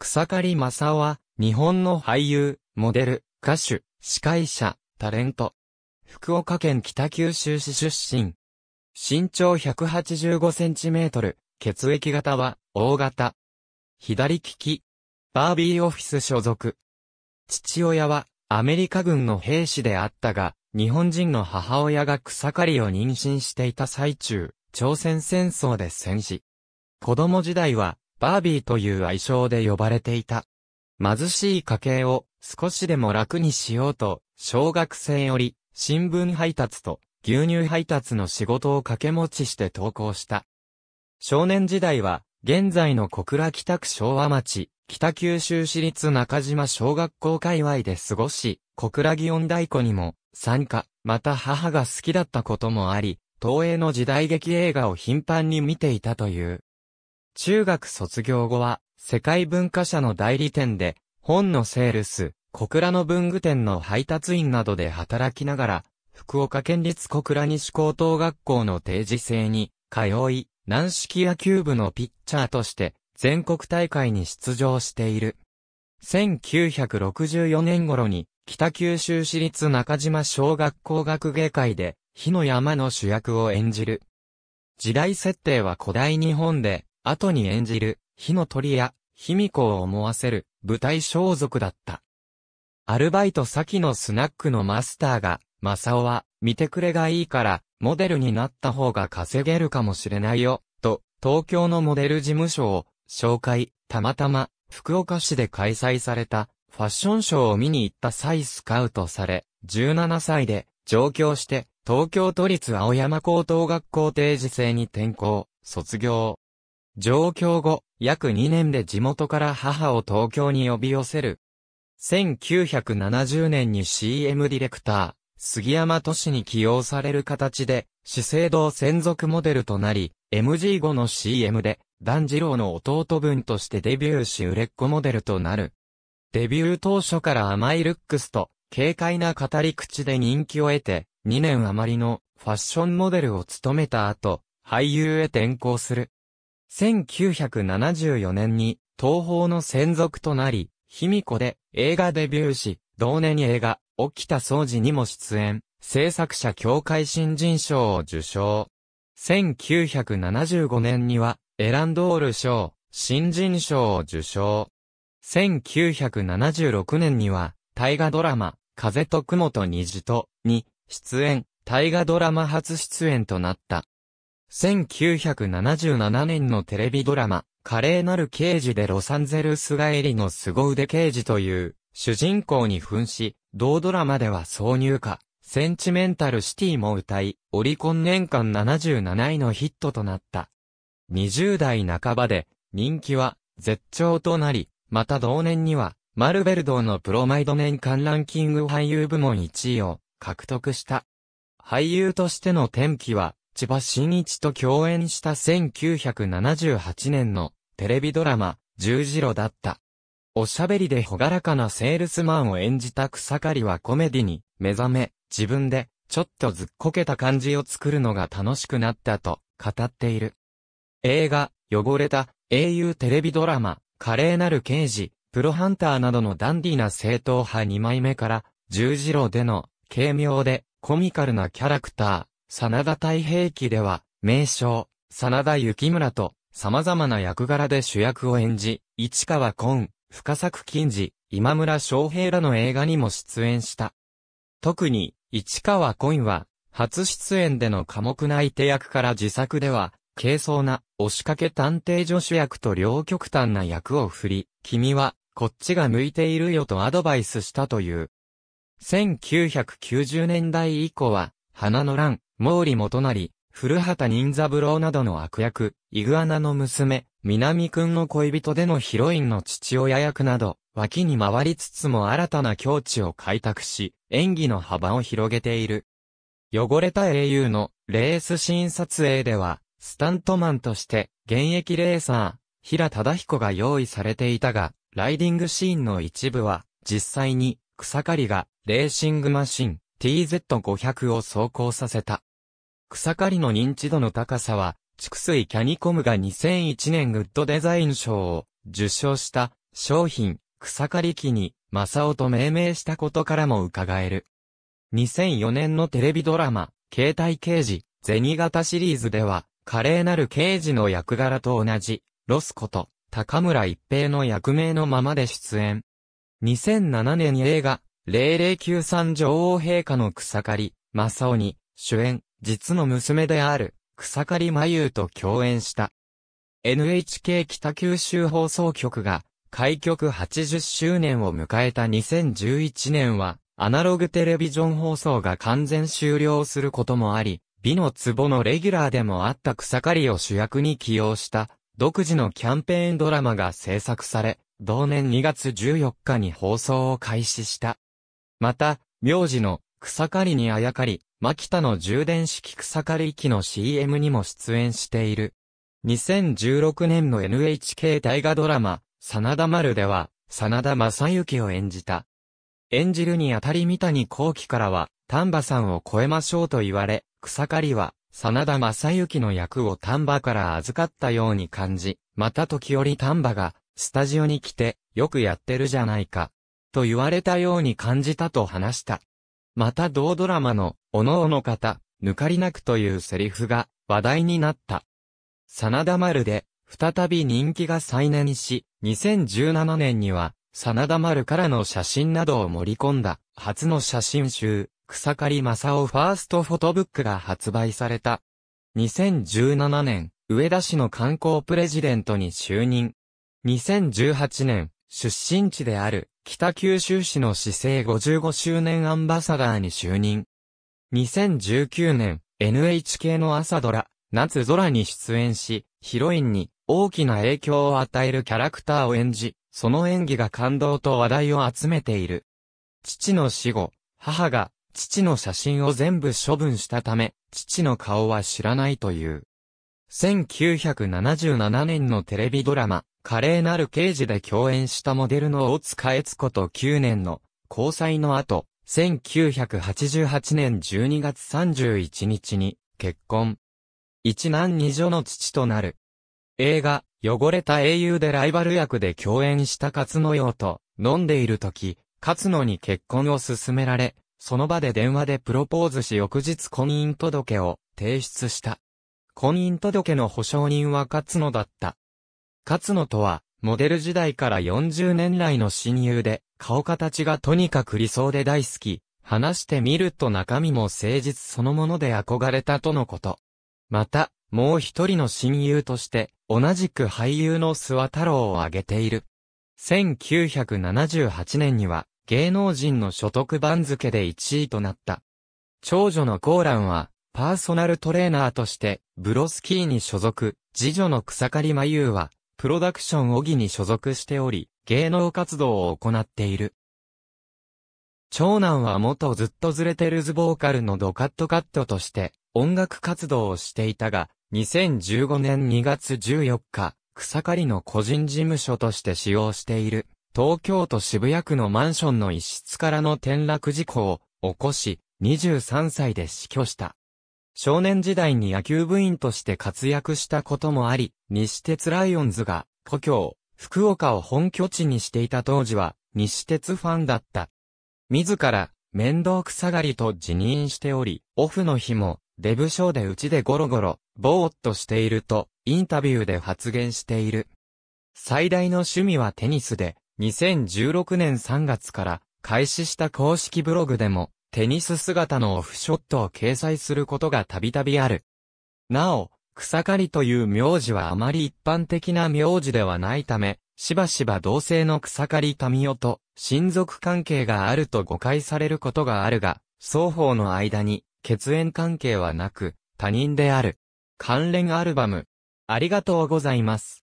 草刈正夫は、日本の俳優、モデル、歌手、司会者、タレント。福岡県北九州市出身。身長1 8 5トル。血液型は、大型。左利き。バービーオフィス所属。父親は、アメリカ軍の兵士であったが、日本人の母親が草刈りを妊娠していた最中、朝鮮戦争で戦死。子供時代は、バービーという愛称で呼ばれていた。貧しい家計を少しでも楽にしようと、小学生より新聞配達と牛乳配達の仕事を掛け持ちして投稿した。少年時代は、現在の小倉北区昭和町、北九州市立中島小学校界隈で過ごし、小倉祇園太鼓にも参加、また母が好きだったこともあり、東映の時代劇映画を頻繁に見ていたという。中学卒業後は、世界文化社の代理店で、本のセールス、小倉の文具店の配達員などで働きながら、福岡県立小倉西高等学校の定時制に、通い、軟式野球部のピッチャーとして、全国大会に出場している。1964年頃に、北九州市立中島小学校学芸会で、火の山の主役を演じる。時代設定は古代日本で、後に演じる、火の鳥や、卑弥呼を思わせる、舞台装束だった。アルバイト先のスナックのマスターが、マサオは、見てくれがいいから、モデルになった方が稼げるかもしれないよ、と、東京のモデル事務所を、紹介、たまたま、福岡市で開催された、ファッションショーを見に行った際スカウトされ、17歳で、上京して、東京都立青山高等学校定時制に転校、卒業。上京後、約2年で地元から母を東京に呼び寄せる。1970年に CM ディレクター、杉山都市に起用される形で、資生堂専属モデルとなり、MG5 の CM で、段次郎の弟分としてデビューし売れっ子モデルとなる。デビュー当初から甘いルックスと、軽快な語り口で人気を得て、2年余りのファッションモデルを務めた後、俳優へ転向する。1974年に東宝の専属となり、卑弥呼で映画デビューし、同年に映画、起きた掃除にも出演、制作者協会新人賞を受賞。1975年には、エランドール賞、新人賞を受賞。1976年には、大河ドラマ、風と雲と虹と、に、出演、大河ドラマ初出演となった。1977年のテレビドラマ、華麗なる刑事でロサンゼルス帰りの凄腕刑事という、主人公に扮し、同ドラマでは挿入歌、センチメンタルシティも歌い、オリコン年間77位のヒットとなった。20代半ばで、人気は、絶頂となり、また同年には、マルベル堂のプロマイド年間ランキング俳優部門1位を獲得した。俳優としての転機は、千葉真一と共演した1978年のテレビドラマ、十字路だった。おしゃべりでほがらかなセールスマンを演じた草刈はコメディに目覚め、自分でちょっとずっこけた感じを作るのが楽しくなったと語っている。映画、汚れた、英雄テレビドラマ、華麗なる刑事、プロハンターなどのダンディな正統派2枚目から、十字路での、軽妙で、コミカルなキャラクター、真田太平記では、名称、真田幸村と、様々な役柄で主役を演じ、市川昆、深作金次、今村昌平らの映画にも出演した。特に、市川昆は、初出演での寡黙な相手役から自作では、軽装な、押しかけ探偵助手役と両極端な役を振り、君は、こっちが向いているよとアドバイスしたという。1990年代以降は、花の乱、毛利元成、古畑任三郎などの悪役、イグアナの娘、南くんの恋人でのヒロインの父親役など、脇に回りつつも新たな境地を開拓し、演技の幅を広げている。汚れた英雄のレースシーン撮影では、スタントマンとして、現役レーサー、平忠彦が用意されていたが、ライディングシーンの一部は、実際に、草刈りが、レーシングマシン、TZ500 を走行させた。草刈りの認知度の高さは、畜水キャニコムが2001年グッドデザイン賞を受賞した商品、草刈り機に、正雄と命名したことからも伺える。2004年のテレビドラマ、携帯刑事、銭型シリーズでは、華麗なる刑事の役柄と同じ、ロスこと、高村一平の役名のままで出演。2007年映画、0093女王陛下の草刈り、正雄に、主演、実の娘である、草刈真優と共演した。NHK 北九州放送局が、開局80周年を迎えた2011年は、アナログテレビジョン放送が完全終了することもあり、美の壺のレギュラーでもあった草刈を主役に起用した、独自のキャンペーンドラマが制作され、同年2月14日に放送を開始した。また、名字の草刈にあやかり、牧田の充電式草刈り機の CM にも出演している。2016年の NHK 大河ドラマ、真田丸では、真田正幸を演じた。演じるにあたり三谷幸喜からは、丹波さんを超えましょうと言われ、草刈りは、真田正幸の役を丹波から預かったように感じ、また時折丹波が、スタジオに来て、よくやってるじゃないか、と言われたように感じたと話した。また同ドラマの、おのおの方、抜かりなくというセリフが話題になった。真田丸で、再び人気が再燃し、2017年には、真田丸からの写真などを盛り込んだ、初の写真集、草刈正夫ファーストフォトブックが発売された。2017年、上田市の観光プレジデントに就任。2018年、出身地である、北九州市の市政55周年アンバサダーに就任。2019年、NHK の朝ドラ、夏空に出演し、ヒロインに大きな影響を与えるキャラクターを演じ、その演技が感動と話題を集めている。父の死後、母が父の写真を全部処分したため、父の顔は知らないという。1977年のテレビドラマ、華麗なる刑事で共演したモデルの大塚悦子と9年の交際の後、1988年12月31日に結婚。一男二女の父となる。映画、汚れた英雄でライバル役で共演した勝野洋と飲んでいる時、勝野に結婚を勧められ、その場で電話でプロポーズし翌日婚姻届を提出した。婚姻届の保証人は勝野だった。勝野とは、モデル時代から40年来の親友で、顔形がとにかく理想で大好き、話してみると中身も誠実そのもので憧れたとのこと。また、もう一人の親友として、同じく俳優の諏訪太郎を挙げている。1978年には、芸能人の所得番付で1位となった。長女のコーランは、パーソナルトレーナーとして、ブロスキーに所属、次女の草刈真優は、プロダクション小木に所属しており、芸能活動を行っている。長男は元ずっとずれてるズボーカルのドカットカットとして音楽活動をしていたが、2015年2月14日、草刈りの個人事務所として使用している、東京都渋谷区のマンションの一室からの転落事故を起こし、23歳で死去した。少年時代に野球部員として活躍したこともあり、西鉄ライオンズが、故郷、福岡を本拠地にしていた当時は、西鉄ファンだった。自ら、面倒くさがりと辞任しており、オフの日も、デブショーでうちでゴロゴロ、ぼーっとしていると、インタビューで発言している。最大の趣味はテニスで、2016年3月から開始した公式ブログでも、テニス姿のオフショットを掲載することがたびたびある。なお、草刈りという名字はあまり一般的な名字ではないため、しばしば同性の草刈り民夫と親族関係があると誤解されることがあるが、双方の間に血縁関係はなく、他人である。関連アルバム。ありがとうございます。